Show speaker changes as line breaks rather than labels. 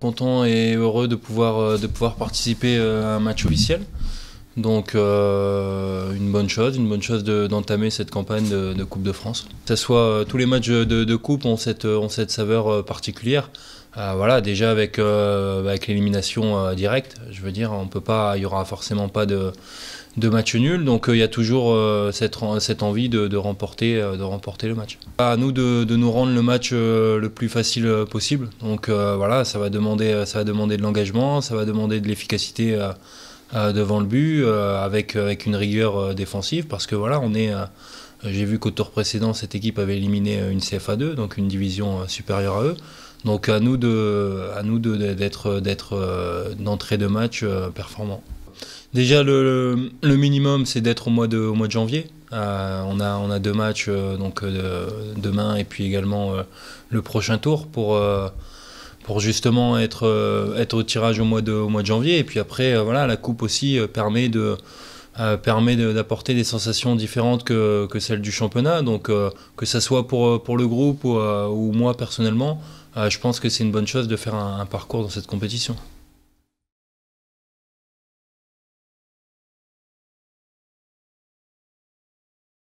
content et heureux de pouvoir, euh, de pouvoir participer euh, à un match officiel. Donc euh, une bonne chose, une bonne chose d'entamer cette campagne de, Coupe de France. Que soit tous les matchs de, Coupe ont cette saveur particulière. Euh, voilà, déjà avec, euh, l'élimination euh, directe, je veux dire, on peut pas, il y aura forcément pas de, match nul, donc il y a toujours cette, envie de, remporter, de remporter le match. À nous de, nous rendre le match le plus facile possible. Donc voilà, ça va demander, ça va demander de l'engagement, ça va demander de l'efficacité devant le but, avec, une rigueur défensive, parce que voilà, on est j'ai vu qu'au tour précédent, cette équipe avait éliminé une CFA2, donc une division supérieure à eux. Donc à nous de, à nous d'être, d'être euh, d'entrée de match euh, performant. Déjà le, le minimum c'est d'être au mois de, au mois de janvier. Euh, on, a, on a deux matchs donc demain et puis également le prochain tour pour, pour justement être, être au tirage au mois, de, au mois de janvier. Et puis après, voilà, la coupe aussi permet de, euh, permet d'apporter des sensations différentes que, celles du championnat. Donc euh, que ce soit euh, pour, le groupe ou, moi personnellement, je pense que c'est une bonne chose de faire un parcours dans cette compétition.